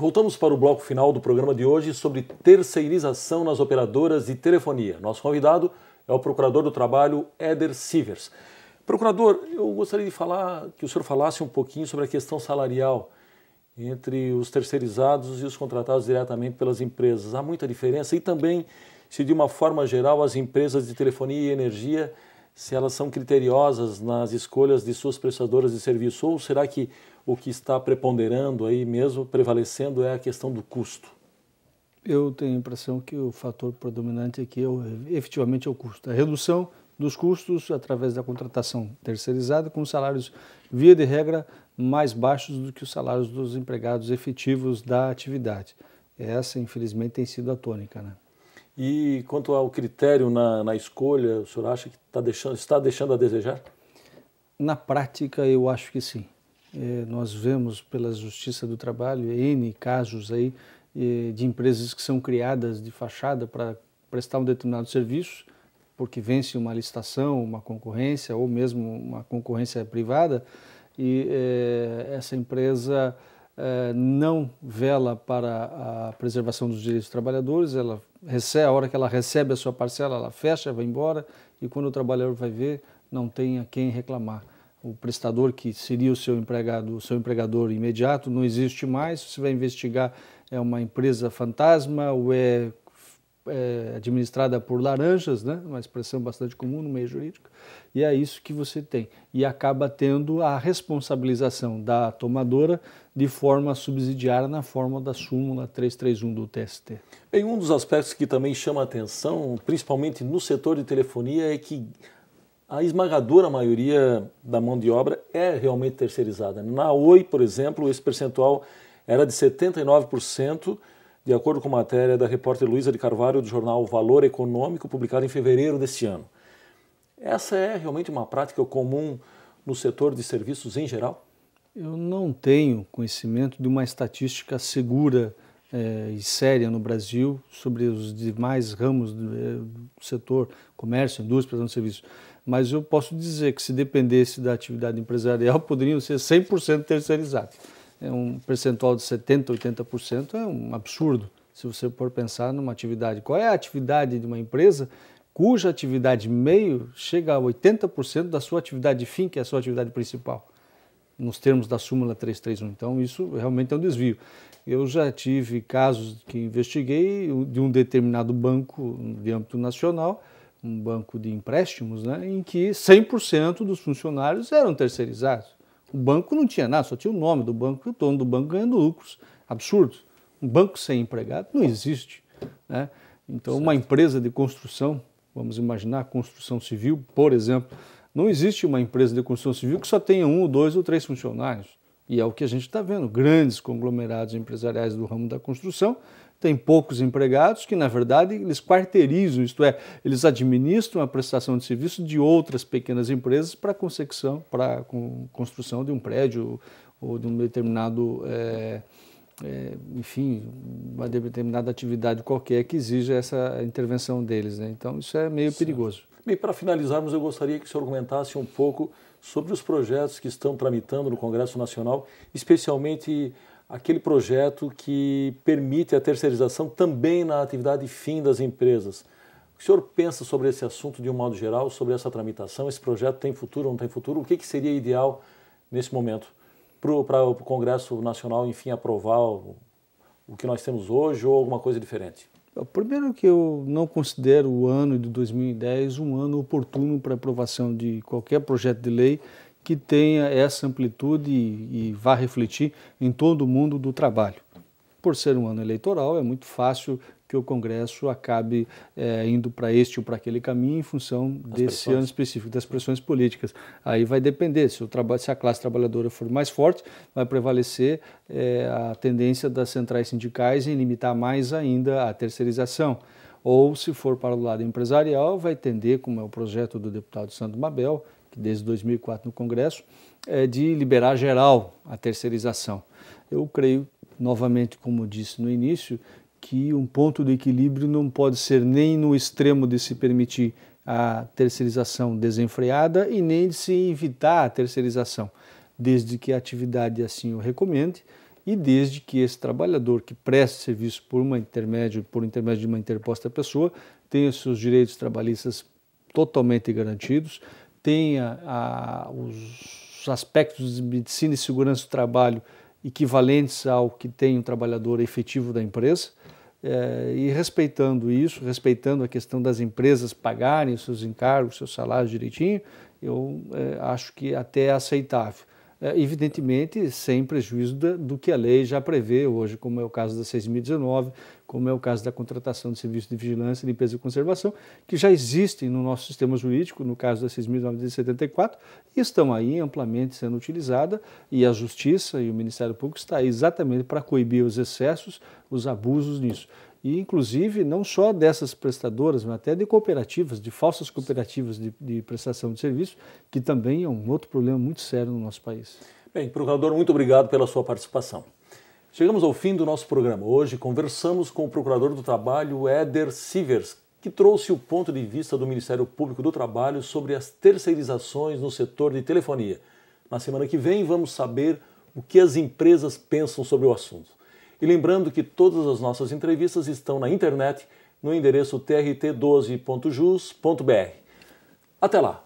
Voltamos para o bloco final do programa de hoje sobre terceirização nas operadoras de telefonia. Nosso convidado é o procurador do trabalho Éder Sivers. Procurador, eu gostaria de falar que o senhor falasse um pouquinho sobre a questão salarial entre os terceirizados e os contratados diretamente pelas empresas. Há muita diferença e também se de uma forma geral as empresas de telefonia e energia se elas são criteriosas nas escolhas de suas prestadoras de serviço ou será que o que está preponderando aí mesmo, prevalecendo, é a questão do custo? Eu tenho a impressão que o fator predominante aqui é o, efetivamente é o custo. A redução dos custos através da contratação terceirizada, com salários, via de regra, mais baixos do que os salários dos empregados efetivos da atividade. Essa, infelizmente, tem sido a tônica. Né? E quanto ao critério na, na escolha, o senhor acha que tá deixando, está deixando a desejar? Na prática, eu acho que sim. É, nós vemos pela Justiça do Trabalho é N casos aí é, de empresas que são criadas de fachada para prestar um determinado serviço, porque vence uma licitação, uma concorrência ou mesmo uma concorrência privada, e é, essa empresa é, não vela para a preservação dos direitos dos trabalhadores, ela recebe, a hora que ela recebe a sua parcela, ela fecha, vai embora, e quando o trabalhador vai ver, não tem a quem reclamar o prestador que seria o seu empregado, o seu empregador imediato, não existe mais. Você vai investigar é uma empresa fantasma ou é, é administrada por laranjas, né? Uma expressão bastante comum no meio jurídico. E é isso que você tem e acaba tendo a responsabilização da tomadora de forma subsidiária na forma da súmula 331 do TST. Bem, um dos aspectos que também chama atenção, principalmente no setor de telefonia, é que a esmagadora maioria da mão de obra é realmente terceirizada. Na Oi, por exemplo, esse percentual era de 79%, de acordo com matéria da repórter Luísa de Carvalho do jornal Valor Econômico, publicado em fevereiro deste ano. Essa é realmente uma prática comum no setor de serviços em geral? Eu não tenho conhecimento de uma estatística segura é, e séria no Brasil sobre os demais ramos do, eh, do setor, comércio, indústria, prestação de serviços mas eu posso dizer que se dependesse da atividade empresarial, poderiam ser 100% terceirizados. É um percentual de 70%, 80% é um absurdo, se você for pensar numa atividade. Qual é a atividade de uma empresa cuja atividade meio chega a 80% da sua atividade fim, que é a sua atividade principal, nos termos da súmula 331? Então, isso realmente é um desvio. Eu já tive casos que investiguei de um determinado banco de âmbito nacional, um banco de empréstimos né, em que 100% dos funcionários eram terceirizados. O banco não tinha nada, só tinha o nome do banco e o dono do banco ganhando lucros. Absurdo. Um banco sem empregado não existe. Né? Então, certo. uma empresa de construção, vamos imaginar construção civil, por exemplo, não existe uma empresa de construção civil que só tenha um, dois ou três funcionários. E é o que a gente está vendo. Grandes conglomerados empresariais do ramo da construção têm poucos empregados que, na verdade, eles quarteirizam, isto é, eles administram a prestação de serviço de outras pequenas empresas para a para construção de um prédio ou de um determinado. É, é, enfim, uma determinada atividade qualquer que exija essa intervenção deles. Né? Então, isso é meio certo. perigoso. Bem, para finalizarmos, eu gostaria que o senhor comentasse um pouco sobre os projetos que estão tramitando no Congresso Nacional, especialmente aquele projeto que permite a terceirização também na atividade fim das empresas. O senhor pensa sobre esse assunto de um modo geral, sobre essa tramitação? Esse projeto tem futuro ou não tem futuro? O que, que seria ideal nesse momento para o Congresso Nacional, enfim, aprovar o, o que nós temos hoje ou alguma coisa diferente? Primeiro que eu não considero o ano de 2010 um ano oportuno para aprovação de qualquer projeto de lei que tenha essa amplitude e, e vá refletir em todo o mundo do trabalho. Por ser um ano eleitoral, é muito fácil que o Congresso acabe é, indo para este ou para aquele caminho em função As desse pressões. ano específico, das pressões políticas. Aí vai depender, se, o trabalho, se a classe trabalhadora for mais forte, vai prevalecer é, a tendência das centrais sindicais em limitar mais ainda a terceirização ou se for para o lado empresarial, vai tender, como é o projeto do deputado Santo Mabel, que desde 2004 no Congresso, é de liberar geral a terceirização. Eu creio, novamente, como disse no início, que um ponto de equilíbrio não pode ser nem no extremo de se permitir a terceirização desenfreada e nem de se evitar a terceirização, desde que a atividade assim o recomende e desde que esse trabalhador que preste serviço por uma intermédio, por intermédio de uma interposta pessoa, tenha seus direitos trabalhistas totalmente garantidos, tenha a, os aspectos de medicina e segurança do trabalho equivalentes ao que tem o um trabalhador efetivo da empresa é, e respeitando isso, respeitando a questão das empresas pagarem os seus encargos, seus salários direitinho, eu é, acho que até é aceitável. É, evidentemente, sem prejuízo da, do que a lei já prevê hoje, como é o caso da 6.019, como é o caso da contratação de serviços de vigilância, limpeza e conservação, que já existem no nosso sistema jurídico, no caso da 6.974, e estão aí amplamente sendo utilizadas e a Justiça e o Ministério Público está exatamente para coibir os excessos, os abusos nisso e inclusive não só dessas prestadoras, mas até de cooperativas, de falsas cooperativas de, de prestação de serviço, que também é um outro problema muito sério no nosso país. Bem, procurador, muito obrigado pela sua participação. Chegamos ao fim do nosso programa. Hoje conversamos com o procurador do trabalho Éder Sivers, que trouxe o ponto de vista do Ministério Público do Trabalho sobre as terceirizações no setor de telefonia. Na semana que vem vamos saber o que as empresas pensam sobre o assunto. E lembrando que todas as nossas entrevistas estão na internet no endereço trt12.jus.br. Até lá!